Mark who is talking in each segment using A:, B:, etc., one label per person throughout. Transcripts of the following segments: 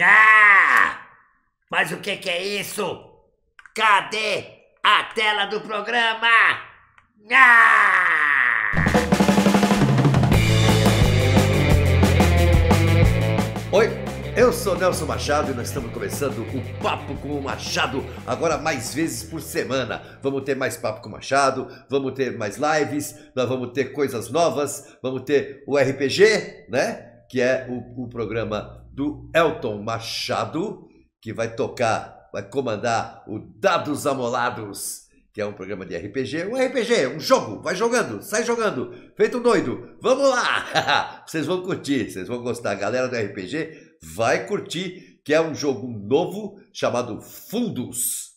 A: Ah! Mas o que, que é isso? Cadê a tela do programa? Ah! Oi, eu sou Nelson Machado e nós estamos começando o Papo com o Machado, agora mais vezes por semana. Vamos ter mais Papo com o Machado, vamos ter mais lives, nós vamos ter coisas novas, vamos ter o RPG, né? Que é o, o programa do Elton Machado, que vai tocar, vai comandar o Dados Amolados, que é um programa de RPG. Um RPG, um jogo, vai jogando, sai jogando, feito doido. Vamos lá! vocês vão curtir, vocês vão gostar. A galera do RPG vai curtir, que é um jogo novo chamado Fundos,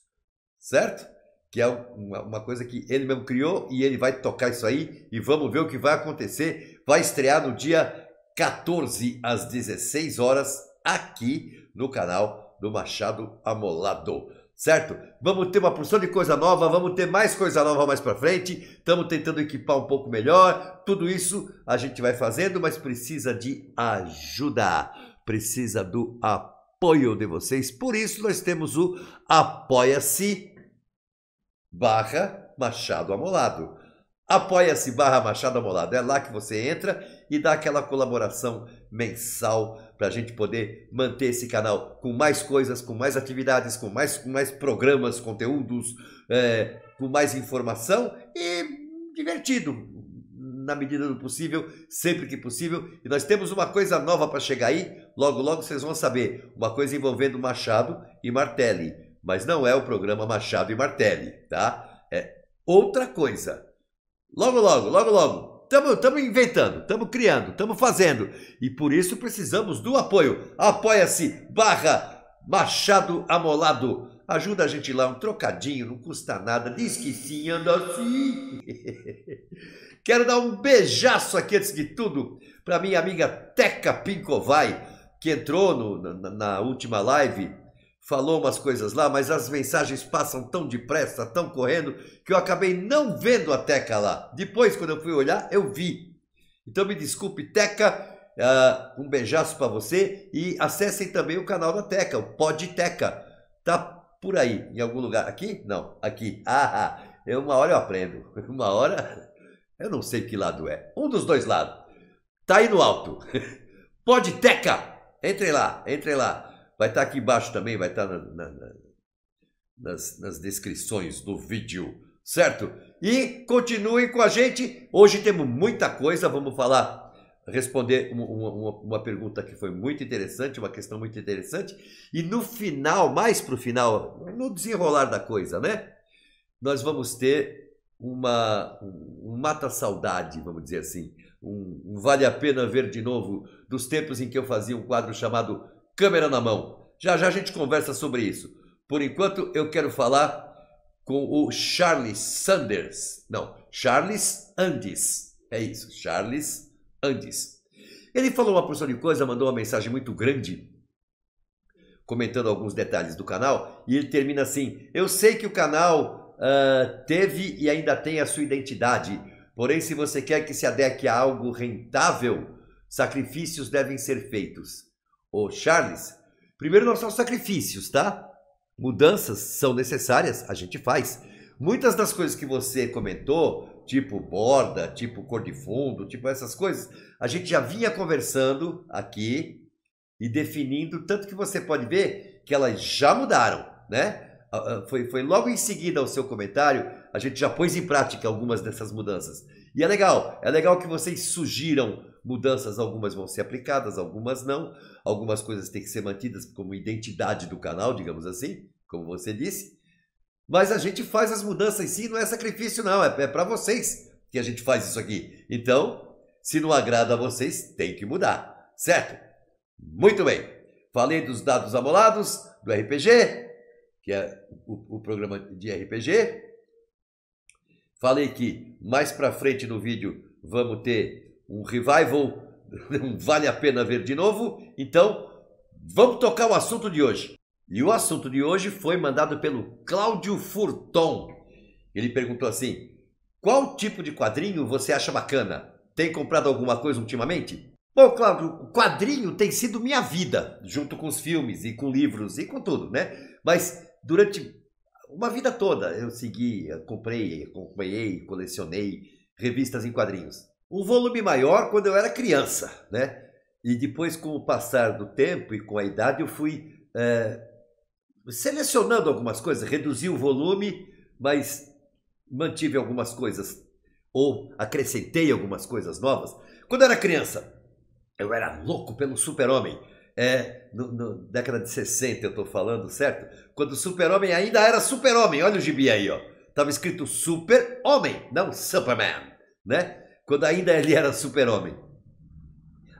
A: certo? que é uma, coisa que ele mesmo criou e ele vai tocar isso aí e vamos ver o que vai acontecer. Vai estrear no dia 14 às 16 horas, aqui no canal do Machado Amolado. Certo? Vamos ter uma porção de coisa nova, vamos ter mais coisa nova mais para frente. Estamos tentando equipar um pouco melhor. Tudo isso a gente vai fazendo, mas precisa de ajuda, precisa do apoio de vocês. Por isso nós temos o apoia-se barra Machado Amolado. Apoia-se barra Machado Amolado. É lá que você entra e dá aquela colaboração mensal para a gente poder manter esse canal com mais coisas, com mais atividades, com mais, com mais programas, conteúdos, é, com mais informação e divertido na medida do possível, sempre que possível. E nós temos uma coisa nova para chegar aí, logo logo vocês vão saber, uma coisa envolvendo Machado e Martelli, mas não é o programa Machado e Martelli, tá? É outra coisa. Logo logo, logo logo, estamos inventando, estamos criando, estamos fazendo. E por isso precisamos do apoio. Apoia-se barra Machado Amolado. Ajuda a gente lá, um trocadinho, não custa nada. Diz que sim, anda assim. Quero dar um beijaço aqui antes de tudo para minha amiga Teca Pincovai, que entrou no, na, na última live falou umas coisas lá, mas as mensagens passam tão depressa, tão correndo, que eu acabei não vendo a Teca lá. Depois, quando eu fui olhar, eu vi. Então me desculpe, Teca. Uh, um beijaço para você e acessem também o canal da Teca, o Pod Teca. Tá por aí, em algum lugar. Aqui? Não, aqui. Ah, é Eu, uma hora eu aprendo. Uma hora eu não sei que lado é. Um dos dois lados. Tá aí no alto. Teca, Entrem lá, entrem lá. Vai estar tá aqui embaixo também, vai estar tá na, na, na, nas, nas descrições do vídeo, certo? E continuem com a gente. Hoje temos muita coisa, vamos falar responder uma, uma, uma, pergunta que foi muito interessante, uma questão muito interessante. E no final, mais para o final, no desenrolar da coisa, né? Nós vamos ter uma um, um mata-saudade, vamos dizer assim. Um, um, vale a pena ver de novo dos tempos em que eu fazia um quadro chamado câmera na mão. Já já a gente conversa sobre isso. Por enquanto, eu quero falar com o Charles Sanders. Não, Charles Andes. É isso, Charles Andes. Ele falou uma porção de coisa, mandou uma mensagem muito grande, comentando alguns detalhes do canal, e ele termina assim: Eu sei que o canal uh, teve e ainda tem a sua identidade, porém, se você quer que se adeque a algo rentável, sacrifícios devem ser feitos ô Charles, primeiro nós temos sacrifícios, tá? Mudanças são necessárias, a gente faz. Muitas das coisas que você comentou, tipo borda, tipo cor de fundo, tipo essas coisas, a gente já vinha conversando aqui e definindo, tanto que você pode ver que elas já mudaram, né? Ah, ah, foi, foi logo em seguida ao seu comentário, a gente já pôs em prática algumas dessas mudanças. E é legal, é legal que vocês sugiram mudanças, algumas vão ser aplicadas, algumas não, algumas coisas têm que ser mantidas como identidade do canal, digamos assim, como você disse. Mas a gente faz as mudanças sim, não é sacrifício não, é, é para vocês que a gente faz isso aqui. Então, se não agrada a vocês, tem que mudar, certo? Muito bem. Falei dos dados amolados do RPG, que é o, o programa de RPG. Falei que mais para frente no vídeo vamos ter um revival, não vale a pena ver de novo. Então, vamos tocar o assunto de hoje. E o assunto de hoje foi mandado pelo Cláudio Furton. Ele perguntou assim: "Qual tipo de quadrinho você acha bacana? Tem comprado alguma coisa ultimamente?" Bom, Cláudio, o quadrinho tem sido minha vida, junto com os filmes e com livros e com tudo, né? Mas durante uma vida toda eu segui, comprei, acompanhei, colecionei revistas em quadrinhos. Um volume maior quando eu era criança, né? E depois, com o passar do tempo e com a idade, eu fui é, selecionando algumas coisas, reduzi o volume, mas mantive algumas coisas ou acrescentei algumas coisas novas. Quando eu era criança, eu era louco pelo Super-Homem. É, no, no, década de 60 eu estou falando, certo? Quando o super-homem ainda era super-homem. Olha o gibi aí, ó. Tava escrito super-homem, não Superman, né? Quando ainda ele era super-homem.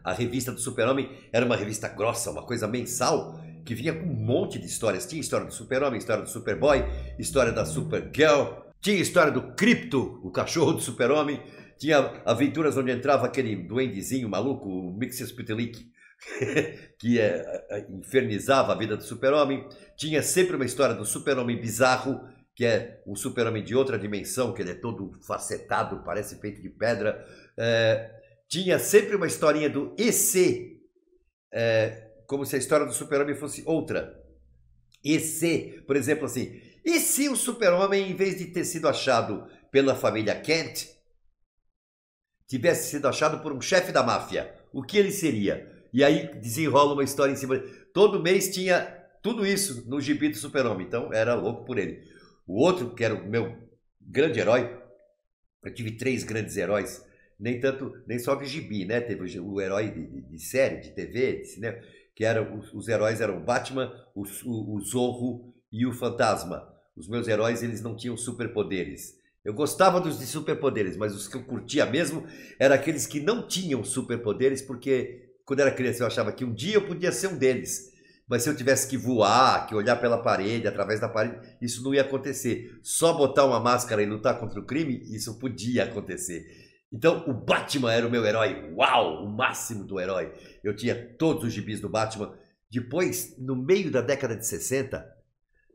A: A revista do super-homem era uma revista grossa, uma coisa mensal, que vinha com um monte de histórias. Tinha história do super-homem, história do super-boy, história da super-girl, tinha história do Cripto, o cachorro do super-homem, tinha aventuras onde entrava aquele duendezinho maluco, o Mixes Putelic, que é, infernizava a vida do super-homem. Tinha sempre uma história do super-homem bizarro, que é um super-homem de outra dimensão, que ele é todo facetado, parece feito de pedra. É, tinha sempre uma historinha do EC, é, como se a história do super-homem fosse outra. EC, por exemplo, assim. E se o super-homem, em vez de ter sido achado pela família Kent, tivesse sido achado por um chefe da máfia? O que ele seria? E aí desenrola uma história em cima. Todo mês tinha tudo isso no gibi do Super-Homem. Então era louco por ele. O outro, que era o meu grande herói, eu tive três grandes heróis. Nem tanto, nem só de gibi, né? Teve o herói de, de, de série, de TV, de cinema, que eram os, os, heróis eram Batman, o, o, o Zorro e o Fantasma. Os meus heróis, eles não tinham superpoderes. Eu gostava dos de superpoderes, mas os que eu curtia mesmo eram aqueles que não tinham superpoderes, porque quando era criança, eu achava que um dia eu podia ser um deles. Mas se eu tivesse que voar, que olhar pela parede, através da parede, isso não ia acontecer. Só botar uma máscara e lutar contra o crime, isso podia acontecer. Então, o Batman era o meu herói. Uau! O máximo do herói. Eu tinha todos os gibis do Batman. Depois, no meio da década de 60,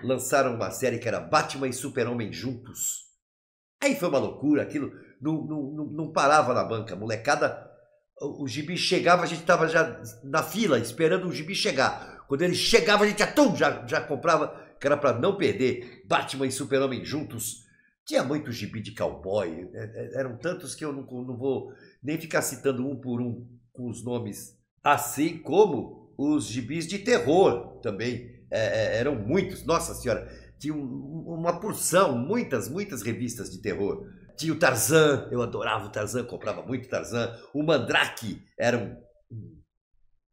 A: lançaram uma série que era Batman e Super-Homem juntos. Aí foi uma loucura, aquilo não, não, não, não parava na banca. molecada o gibi chegava, a gente estava já na fila, esperando o gibi chegar. Quando ele chegava, a gente atum, já, já comprava, que era para não perder Batman e Super-Homem juntos. Tinha muito gibi de cowboy, é, é, eram tantos que eu não, não vou nem ficar citando um por um com os nomes. Assim como os gibis de terror também, é, é eram muitos. Nossa Senhora, tinha uma porção, muitas, muitas revistas de terror. Tinha o Tarzan, eu adorava o Tarzan, comprava muito Tarzan. O Mandrake era um,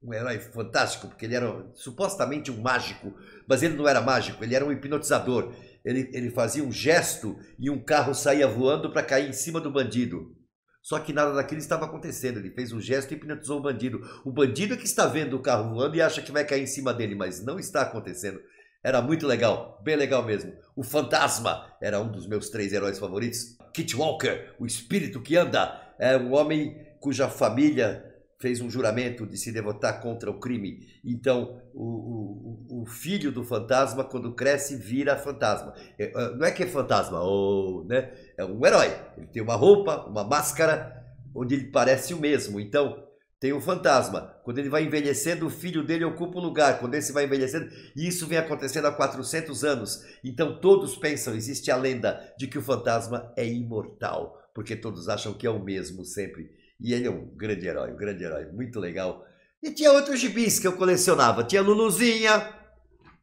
A: um, herói fantástico, porque ele era supostamente um mágico, mas ele não era mágico, ele era um hipnotizador. Ele, ele fazia um gesto e um carro saía voando para cair em cima do bandido. Só que nada daquilo estava acontecendo. Ele fez um gesto e hipnotizou o bandido. O bandido é que está vendo o carro voando e acha que vai cair em cima dele, mas não está acontecendo. Era muito legal, bem legal mesmo. O Fantasma era um dos meus três heróis favoritos. Kit Walker, o espírito que anda, é um homem cuja família fez um juramento de se devotar contra o crime. Então, o, o, o filho do fantasma, quando cresce, vira fantasma. É, é não é que é fantasma, ou, né? é um herói. Ele tem uma roupa, uma máscara, onde ele parece o mesmo. Então, tem o fantasma. Quando ele vai envelhecendo, o filho dele ocupa o um lugar. Quando esse vai envelhecendo, e isso vem acontecendo há 400 anos. Então todos pensam, existe a lenda de que o fantasma é imortal, porque todos acham que é o mesmo sempre. E ele é um grande herói, um grande herói, muito legal. E tinha outros gibis que eu colecionava. Tinha Luluzinha,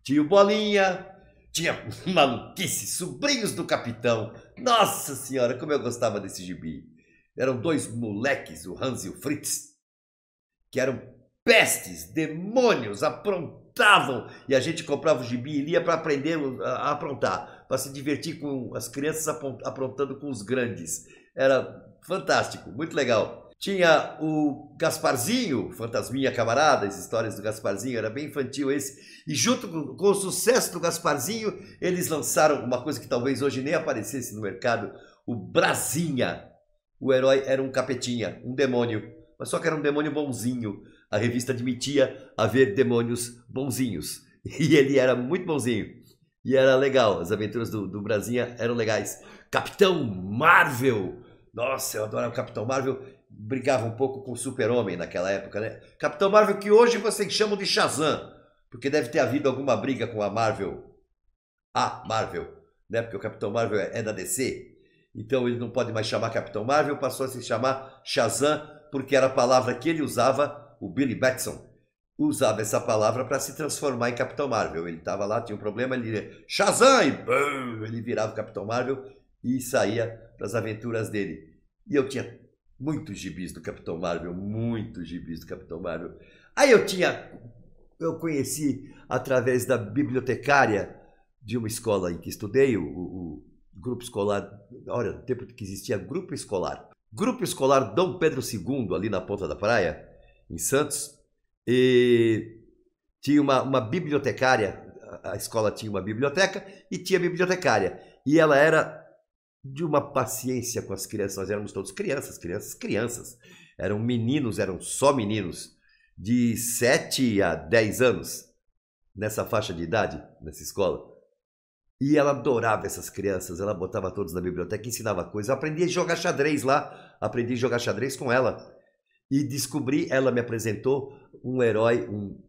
A: tinha Bolinha, tinha maluquice, sobrinhos do capitão. Nossa senhora, como eu gostava desse gibi. Eram dois moleques, o Hans e o Fritz, que eram pestes, demônios, aprontavam. E a gente comprava o gibi e lia para aprender a aprontar, para se divertir com as crianças aprontando com os grandes. Era fantástico, muito legal. Tinha o Gasparzinho, Fantasminha Camarada, as histórias do Gasparzinho, era bem infantil esse. E junto com, com o sucesso do Gasparzinho, eles lançaram uma coisa que talvez hoje nem aparecesse no mercado, o Brasinha. O herói era um capetinha, um demônio mas só que era um demônio bonzinho. A revista admitia haver demônios bonzinhos. E ele era muito bonzinho. E era legal, as aventuras do, do Brasinha eram legais. Capitão Marvel! Nossa, eu adorava o Capitão Marvel. Brigava um pouco com o Super-Homem naquela época, né? Capitão Marvel que hoje vocês chamam de Shazam, porque deve ter havido alguma briga com a Marvel. A Marvel, né? Porque o Capitão Marvel é, é da DC. Então ele não pode mais chamar Capitão Marvel, passou a se chamar Shazam porque era a palavra que ele usava, o Billy Batson, usava essa palavra para se transformar em Capitão Marvel. Ele estava lá, tinha um problema, ele ia Shazam! E bum, ele virava o Capitão Marvel e saía para as aventuras dele. E eu tinha muitos gibis do Capitão Marvel, muitos gibis do Capitão Marvel. Aí eu tinha, eu conheci através da bibliotecária de uma escola em que estudei, o, o, o grupo escolar, olha, no tempo que existia grupo escolar, Grupo Escolar Dom Pedro II, ali na Ponta da Praia, em Santos, e tinha uma, uma bibliotecária, a escola tinha uma biblioteca e tinha bibliotecária. E ela era de uma paciência com as crianças, nós éramos todos crianças, crianças, crianças. Eram meninos, eram só meninos, de 7 a 10 anos, nessa faixa de idade, nessa escola. E ela adorava essas crianças, ela botava todos na biblioteca, ensinava coisas. Eu aprendi a jogar xadrez lá, aprendi a jogar xadrez com ela. E descobri, ela me apresentou um herói, um,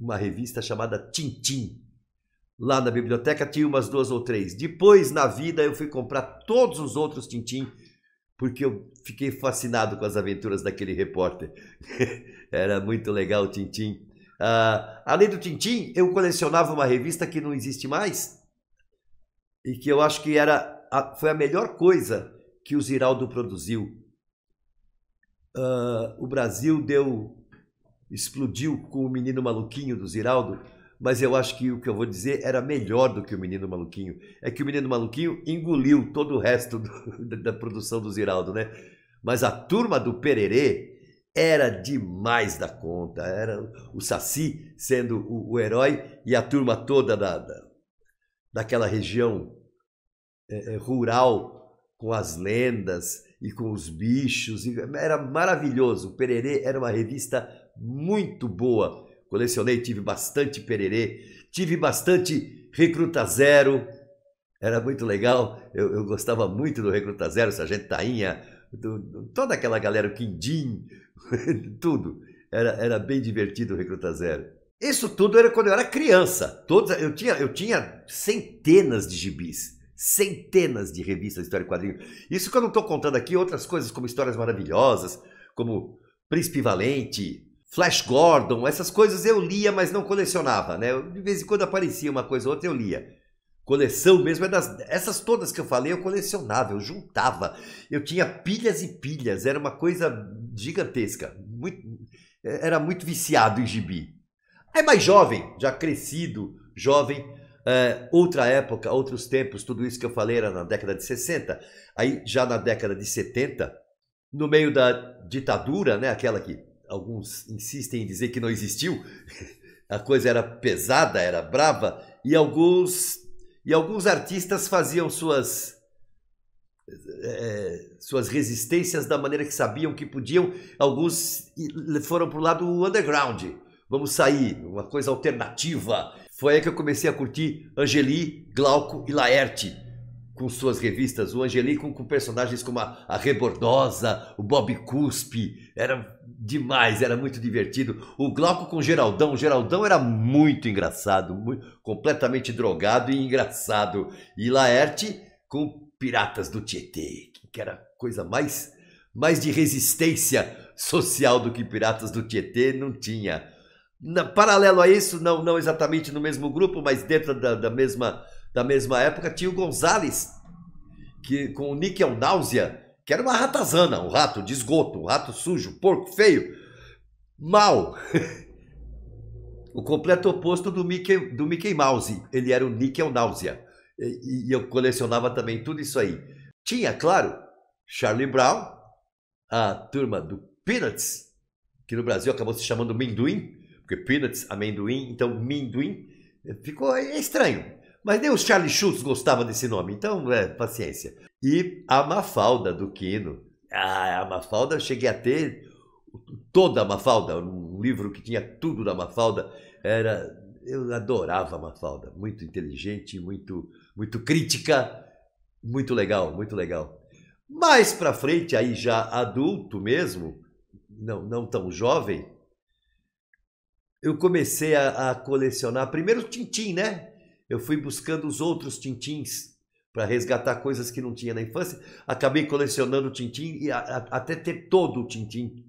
A: uma revista chamada Tintim. Lá na biblioteca tinha umas duas ou três. Depois, na vida, eu fui comprar todos os outros Tintim, porque eu fiquei fascinado com as aventuras daquele repórter. Era muito legal o Tintim. Uh, ah, além do Tintim, eu colecionava uma revista que não existe mais, e que eu acho que era a, foi a melhor coisa que o Ziraldo produziu. Uh, o Brasil deu explodiu com o menino maluquinho do Ziraldo, mas eu acho que o que eu vou dizer era melhor do que o menino maluquinho. É que o menino maluquinho engoliu todo o resto do, da, da produção do Ziraldo, né? Mas a turma do Pererê era demais da conta. Era o Saci sendo o, o herói e a turma toda da, da daquela região é, é, rural, com as lendas e com os bichos. Era maravilhoso. O Pererê era uma revista muito boa. Colecionei, tive bastante Pererê, tive bastante Recruta Zero. Era muito legal. Eu, eu gostava muito do Recruta Zero, Sargento Tainha, do, do, toda aquela galera, o Quindim, tudo. Era, era bem divertido o Recruta Zero. Isso tudo era quando eu era criança. Todos, eu, tinha, eu tinha centenas de gibis, centenas de revistas de história e quadrinho. Isso que eu não estou contando aqui, outras coisas como histórias maravilhosas, como Príncipe Valente, Flash Gordon, essas coisas eu lia, mas não colecionava, né? de vez em quando aparecia uma coisa ou outra, eu lia. Coleção mesmo, é das, essas todas que eu falei eu colecionava, eu juntava. Eu tinha pilhas e pilhas, era uma coisa gigantesca. Muito, era muito viciado em gibi. É mais jovem, já crescido, jovem, é, outra época, outros tempos, tudo isso que eu falei era na década de 60. Aí já na década de 70, no meio da ditadura, né, aquela que alguns insistem em dizer que não existiu, a coisa era pesada, era brava, e alguns e alguns artistas faziam suas é, é suas resistências da maneira que sabiam que podiam. Alguns foram para o lado underground, vamos sair, uma coisa alternativa. Foi aí que eu comecei a curtir Angeli, Glauco e Laerte com suas revistas, o Angeli com, com personagens como a, a, Rebordosa, o Bob Cuspe, era demais, era muito divertido. O Glauco com o Geraldão, o Geraldão era muito engraçado, muito, completamente drogado e engraçado. E Laerte com Piratas do Tietê, que era coisa mais, mais de resistência social do que Piratas do Tietê não tinha. Na, paralelo a isso, não, não exatamente no mesmo grupo, mas dentro da, da mesma, da mesma época, tinha o Gonzales, que, com o Nickel Náusea, que era uma ratazana, um rato de esgoto, um rato sujo, porco feio, mal. o completo oposto do Mickey, do Mickey Mouse. Ele era o Nickel Náusea. E, e eu colecionava também tudo isso aí. Tinha, claro, Charlie Brown, a turma do Peanuts, que no Brasil acabou se chamando Minduim, porque peanuts, amendoim, então minduim, eh, ficou é estranho. Mas nem os Charlie Schultz gostava desse nome, então é, paciência. E a Mafalda do Quino. Ah, a Mafalda, eu cheguei a ter toda a Mafalda, um livro que tinha tudo da Mafalda. Era, eu adorava a Mafalda, muito inteligente, muito, muito crítica, muito legal, muito legal. Mais para frente, aí já adulto mesmo, não, não tão jovem, eu comecei a, a colecionar primeiro o Tintim, né? Eu fui buscando os outros Tintins para resgatar coisas que não tinha na infância. Acabei colecionando o Tintim e a, a, até ter todo o Tintim.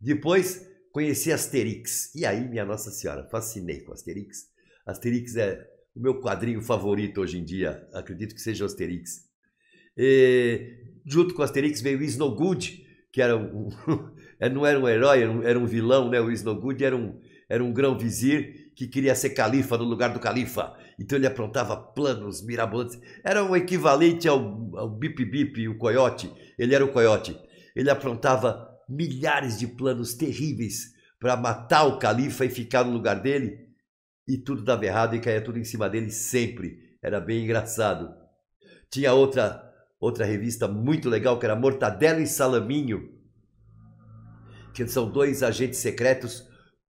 A: Depois conheci Asterix. E aí, minha Nossa Senhora, fascinei com Asterix. Asterix é o meu quadrinho favorito hoje em dia. Acredito que seja o Asterix. E, junto com Asterix veio o Snowgood, que era um, é, não era um herói, era um, era um vilão, né? O Snowgood era um, era um grão vizir que queria ser califa no lugar do califa. Então ele aprontava planos mirabolantes. Era o equivalente ao, ao Bip Bip, o coiote. Ele era o coiote. Ele aprontava milhares de planos terríveis para matar o califa e ficar no lugar dele. E tudo dava errado e caía tudo em cima dele sempre. Era bem engraçado. Tinha outra outra revista muito legal que era Mortadelo e Salaminho, que são dois agentes secretos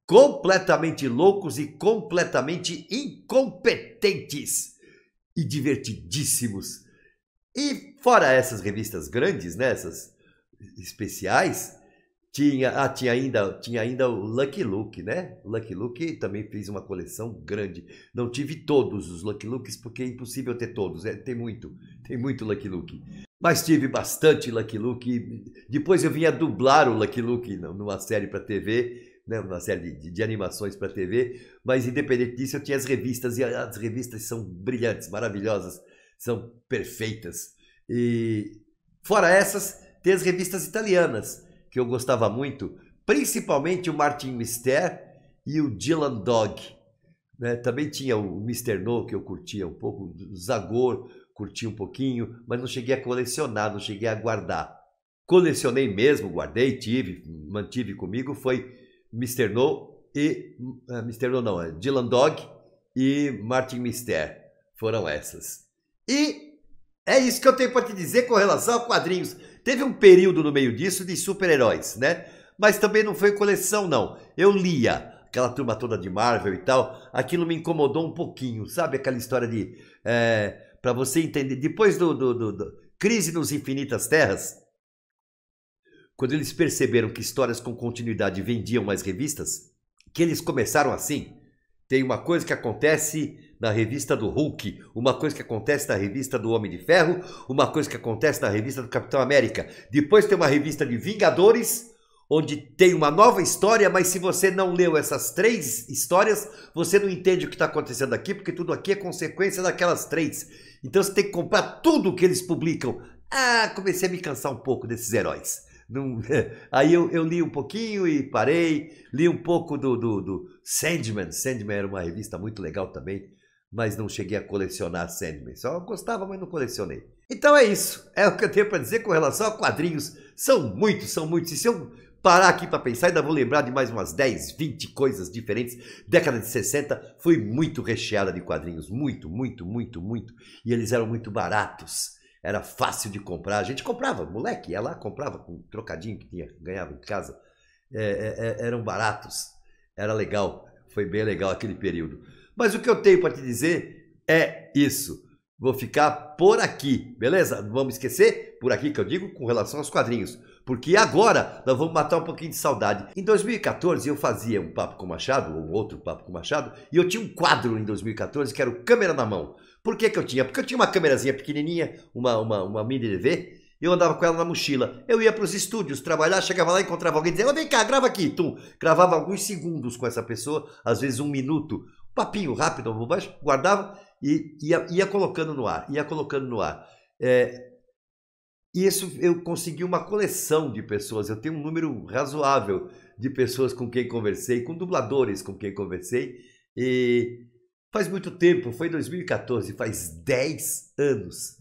A: completamente loucos e completamente incompetentes e divertidíssimos. E fora essas revistas grandes, né, essas especiais, tinha, ah, tinha ainda, tinha ainda o Lucky Luke, né? Lucky Luke também fez uma coleção grande. Não tive todos os Lucky Lukes porque é impossível ter todos, é, tem muito, tem muito Lucky Luke. Mas tive bastante Lucky Luke. Depois eu vinha dublar o Lucky Luke numa série para TV né, uma série de, de animações para TV, mas independente disso, eu tinha as revistas, e as revistas são brilhantes, maravilhosas, são perfeitas. E fora essas, tem as revistas italianas, que eu gostava muito, principalmente o Martin Mister e o Dylan Dog. Né? Também tinha o Mister No, que eu curtia um pouco, o Zagor, curti um pouquinho, mas não cheguei a colecionar, não cheguei a guardar. Colecionei mesmo, guardei, tive, mantive comigo, foi Mr. No e. Uh, ah, Mr. No não, é Dylan Dog e Martin Mister. Foram essas. E é isso que eu tenho para te dizer com relação a quadrinhos. Teve um período no meio disso de super-heróis, né? Mas também não foi coleção, não. Eu lia aquela turma toda de Marvel e tal. Aquilo me incomodou um pouquinho, sabe? Aquela história de. É, eh, para você entender. Depois do, do, do, do Crise nos Infinitas Terras, quando eles perceberam que histórias com continuidade vendiam mais revistas, que eles começaram assim. Tem uma coisa que acontece na revista do Hulk, uma coisa que acontece na revista do Homem de Ferro, uma coisa que acontece na revista do Capitão América. Depois tem uma revista de Vingadores, onde tem uma nova história, mas se você não leu essas três histórias, você não entende o que está acontecendo aqui, porque tudo aqui é consequência daquelas três. Então você tem que comprar tudo o que eles publicam. Ah, comecei a me cansar um pouco desses heróis. Não... Aí eu, eu, li um pouquinho e parei, li um pouco do, do, do Sandman. Sandman era uma revista muito legal também, mas não cheguei a colecionar Sandman. Só gostava, mas não colecionei. Então é isso. É o que eu tenho para dizer com relação a quadrinhos. São muitos, são muitos. E se eu parar aqui para pensar, ainda vou lembrar de mais umas 10, 20 coisas diferentes. Década de 60 foi muito recheada de quadrinhos. Muito, muito, muito, muito. E eles eram muito baratos era fácil de comprar. A gente comprava, moleque, ia lá, comprava com trocadinho que tinha, ganhava em casa. É, é, é eram baratos, era legal, foi bem legal aquele período. Mas o que eu tenho para te dizer é isso. Vou ficar por aqui, beleza? Não vamos esquecer por aqui que eu digo com relação aos quadrinhos, porque agora nós vamos matar um pouquinho de saudade. Em 2014 eu fazia um papo com Machado, ou outro papo com Machado, e eu tinha um quadro em 2014 que era o Câmera na Mão. Por que, que eu tinha? Porque eu tinha uma câmerazinha pequenininha, uma, uma, uma mini DV, eu andava com ela na mochila. Eu ia para os estúdios trabalhar, chegava lá, encontrava alguém e dizia: vem cá, grava aqui. Tum. Gravava alguns segundos com essa pessoa, às vezes um minuto. Papinho rápido, bobagem, guardava e ia, ia colocando no ar, ia colocando no ar. É, e isso eu consegui uma coleção de pessoas, eu tenho um número razoável de pessoas com quem conversei, com dubladores com quem conversei, e Faz muito tempo, foi 2014, faz 10 anos.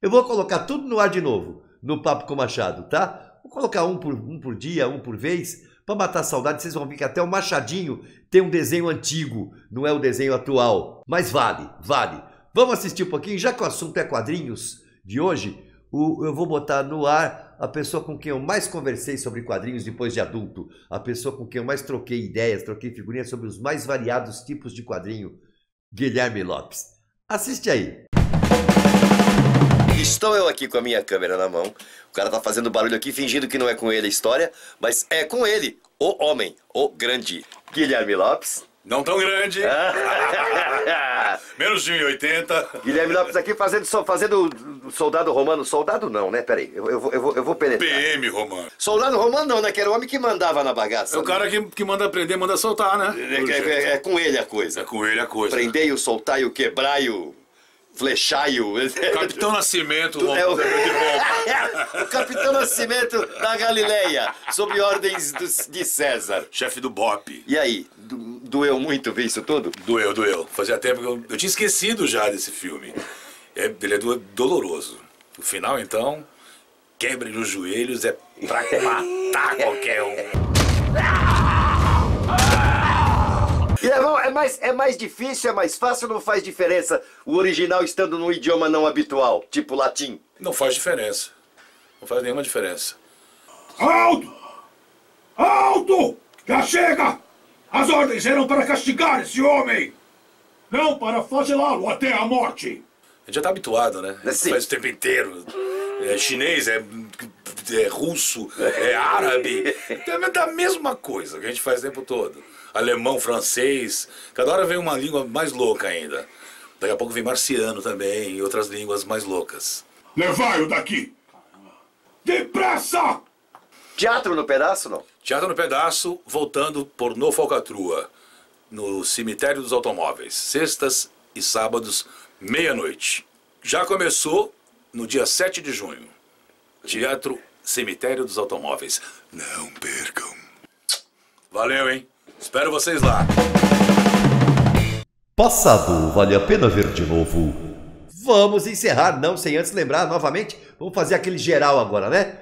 A: Eu vou colocar tudo no ar de novo, no Papo com Machado, tá? Vou colocar um por, um por dia, um por vez, para matar a saudade. Vocês vão ver que até o Machadinho tem um desenho antigo, não é o desenho atual. Mas vale, vale. Vamos assistir um pouquinho, já que o assunto é quadrinhos de hoje, o, eu vou botar no ar a pessoa com quem eu mais conversei sobre quadrinhos depois de adulto, a pessoa com quem eu mais troquei ideias, troquei figurinhas sobre os mais variados tipos de quadrinho Guilherme Lopes. Assiste aí. Estou eu aqui com a minha câmera na mão. O cara tá fazendo barulho aqui, fingindo que não é com ele a história, mas é com ele, o homem, o grande Guilherme Lopes. Não tão grande. Menos de 1,80. Guilherme Lopes aqui fazendo, fazendo soldado romano. Soldado não, né? Peraí, eu, eu, eu, eu vou penetrar. PM romano. Soldado romano não, né? Que era o homem que mandava na bagaça. É o né? cara que, que manda prender, manda soltar, né? É, é, é, é, com ele a coisa. É com ele a coisa. Prendei-o, soltai-o, né? quebrai-o. o. Capitão Nascimento é o... o... Capitão Nascimento da Galileia, sob ordens do, de César. Chefe do BOP. E aí? Do... Doeu muito ver isso tudo? Doeu, doeu. Fazia tempo que eu, eu tinha esquecido já desse filme. É, ele é do, doloroso. O final, então, quebre os joelhos é pra matar qualquer um. E é, bom, é, mais, é mais difícil, é mais fácil ou não faz diferença o original estando num idioma não habitual, tipo latim? Não faz diferença. Não faz nenhuma diferença. alto alto Já chega! As ordens eram para castigar esse homem, não para flagelá-lo até a morte. A gente já tá habituado, né? sim. Faz o tempo inteiro. É chinês, é, é russo, é árabe. É da mesma coisa que a gente faz o tempo todo. Alemão, francês. Cada hora vem uma língua mais louca ainda. Daqui a pouco vem marciano também e outras línguas mais loucas. Levai-o daqui! Depressa! Teatro no pedaço, não? Teatro no Pedaço, voltando por No Falcatrua, no Cemitério dos Automóveis, sextas e sábados, meia-noite. Já começou no dia 7 de junho. Teatro Cemitério dos Automóveis. Não percam. Valeu, hein? Espero vocês lá. Passado, vale a pena ver de novo. Vamos encerrar, não sem antes lembrar novamente. Vamos fazer aquele geral agora, né?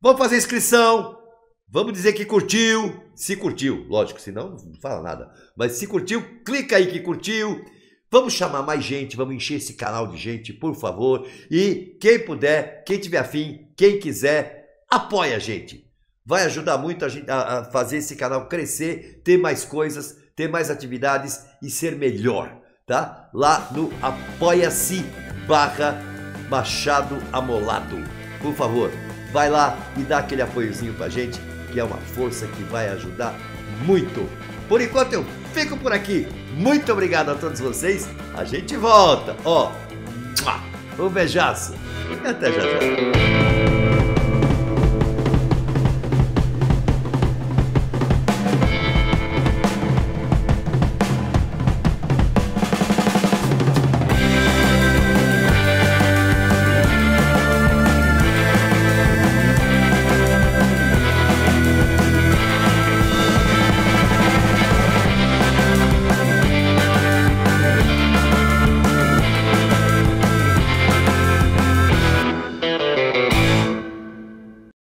A: Vamos fazer inscrição, Vamos dizer que curtiu, se curtiu, lógico, senão não fala nada. Mas se curtiu, clica aí que curtiu. Vamos chamar mais gente, vamos encher esse canal de gente, por favor. E quem puder, quem tiver afim, quem quiser, apoia a gente. Vai ajudar muito a, gente, a, fazer esse canal crescer, ter mais coisas, ter mais atividades e ser melhor, tá? Lá no apoia-se barra Machado amolado. Por favor, vai lá e dá aquele apoiozinho pra gente que é uma força que vai ajudar muito. Por enquanto eu fico por aqui. Muito obrigado a todos vocês. A gente volta. Ó, um beijaço e até já já.